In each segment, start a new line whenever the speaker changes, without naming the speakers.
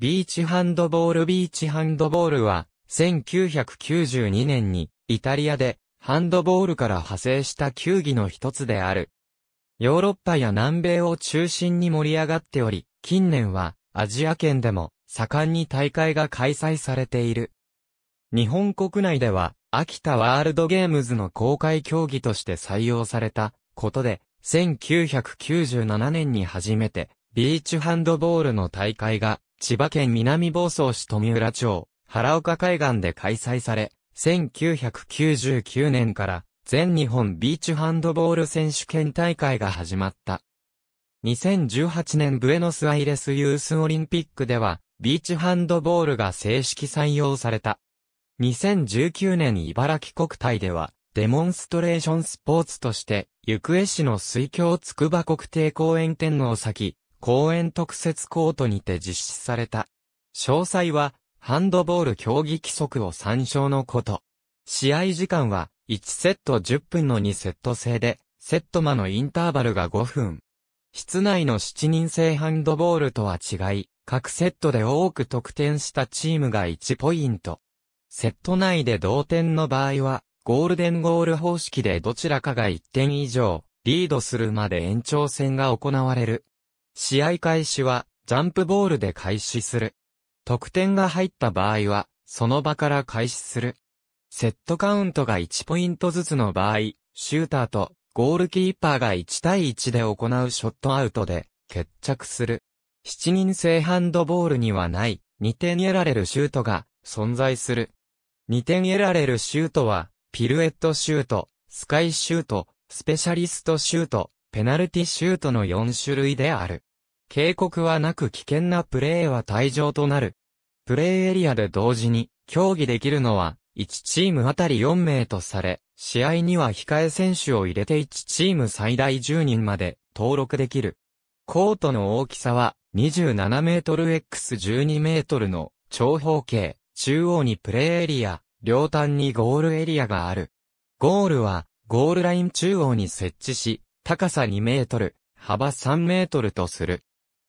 ビーチハンドボールビーチハンドボールは、1992年に、イタリアで、ハンドボールから派生した球技の一つである。ヨーロッパや南米を中心に盛り上がっており、近年は、アジア圏でも、盛んに大会が開催されている。日本国内では、秋田ワールドゲームズの公開競技として採用されたことで、1997年に初めてビーチハンドボールの大会が千葉県南房総市富浦町、原岡海岸で開催され、1999年から全日本ビーチハンドボール選手権大会が始まった。2018年ブエノスアイレスユースオリンピックでは、ビーチハンドボールが正式採用された。2019年茨城国体では、デモンストレーションスポーツとして、行方市の水郷筑波国定公園天皇先、公園特設コートにて実施された。詳細は、ハンドボール競技規則を参照のこと。試合時間は、1セット10分の2セット制で、セット間のインターバルが5分。室内の7人制ハンドボールとは違い、各セットで多く得点したチームが1ポイント。セット内で同点の場合は、ゴールデンゴール方式でどちらかが1点以上、リードするまで延長戦が行われる。試合開始は、ジャンプボールで開始する。得点が入った場合は、その場から開始する。セットカウントが1ポイントずつの場合、シューターとゴールキーパーが1対1で行うショットアウトで決着する。7人制ハンドボールにはない2点得られるシュートが存在する。2点得られるシュートは、ピルエットシュート、スカイシュート、スペシャリストシュート、ペナルティシュートの4種類である。警告はなく危険なプレーは退場となる。プレーエリアで同時に競技できるのは1チームあたり4名とされ、試合には控え選手を入れて1チーム最大10人まで登録できる。コートの大きさは27メートル x12 メートルの長方形、中央にプレーエリア、両端にゴールエリアがある。ゴールはゴールライン中央に設置し、高さ2メートル、幅3メートルとする。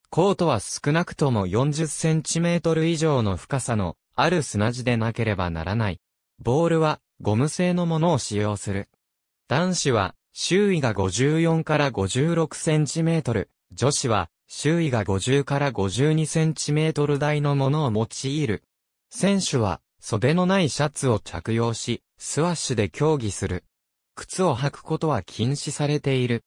コートは少なくとも40センチメートル以上の深さのある砂地でなければならない。ボールはゴム製のものを使用する。男子は周囲が54から56センチメートル、女子は周囲が50から52センチメートル台のものを用いる。選手は袖のないシャツを着用し、スワッシュで競技する。靴を履くことは禁止されている。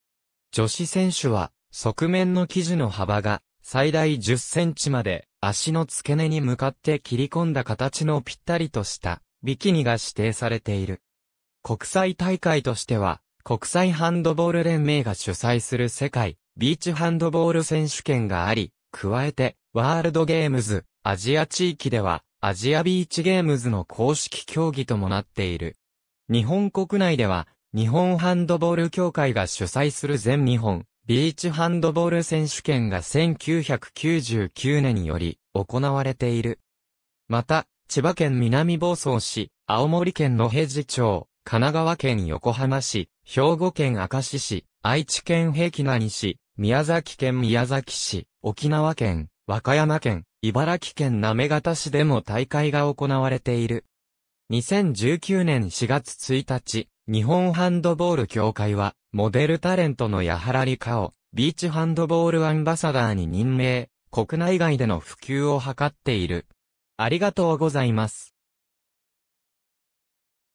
女子選手は、側面の生地の幅が、最大10センチまで、足の付け根に向かって切り込んだ形のぴったりとした、ビキニが指定されている。国際大会としては、国際ハンドボール連盟が主催する世界、ビーチハンドボール選手権があり、加えて、ワールドゲームズ、アジア地域では、アジアビーチゲームズの公式競技ともなっている。日本国内では、日本ハンドボール協会が主催する全日本ビーチハンドボール選手権が1999年により行われている。また、千葉県南房総市、青森県野平寺町、神奈川県横浜市、兵庫県明石市、愛知県平木谷市、宮崎県宮崎市、沖縄県、和歌山県、茨城県行方市でも大会が行われている。2019年4月1日、日本ハンドボール協会は、モデルタレントの矢原里香を、ビーチハンドボールアンバサダーに任命、国内外での普及を図っている。ありがとうございます。